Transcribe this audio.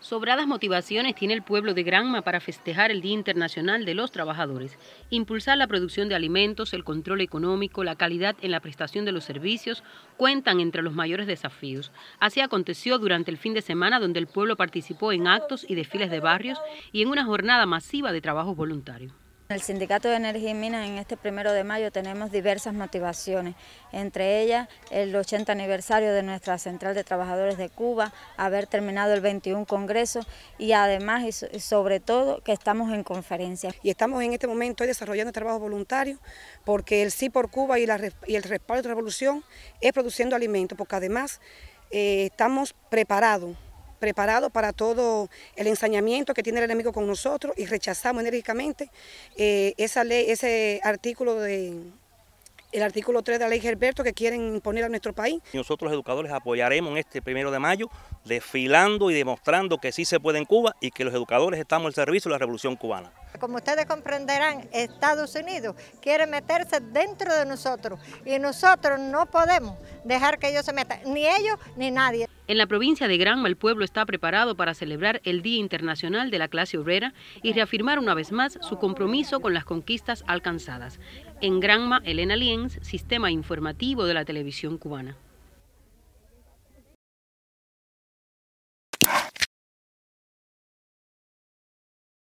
Sobradas motivaciones tiene el pueblo de Granma para festejar el Día Internacional de los Trabajadores, impulsar la producción de alimentos, el control económico, la calidad en la prestación de los servicios, cuentan entre los mayores desafíos. Así aconteció durante el fin de semana donde el pueblo participó en actos y desfiles de barrios y en una jornada masiva de trabajos voluntarios. En El Sindicato de Energía y Minas en este primero de mayo tenemos diversas motivaciones, entre ellas el 80 aniversario de nuestra Central de Trabajadores de Cuba, haber terminado el 21 Congreso y además y sobre todo que estamos en conferencia. Y estamos en este momento desarrollando trabajo voluntario porque el sí por Cuba y, el respaldo de la revolución es produciendo alimentos, porque además eh, estamos preparados preparado para todo el ensañamiento que tiene el enemigo con nosotros y rechazamos enérgicamente eh, esa ley, ese artículo de, el artículo 3 de la ley Gerberto que quieren imponer a nuestro país. Nosotros los educadores apoyaremos en este primero de mayo desfilando y demostrando que sí se puede en Cuba y que los educadores estamos al servicio de la revolución cubana. Como ustedes comprenderán, Estados Unidos quiere meterse dentro de nosotros y nosotros no podemos dejar que ellos se metan, ni ellos ni nadie. En la provincia de Granma el pueblo está preparado para celebrar el Día Internacional de la Clase Obrera y reafirmar una vez más su compromiso con las conquistas alcanzadas. En Granma, Elena Lienz, Sistema Informativo de la Televisión Cubana.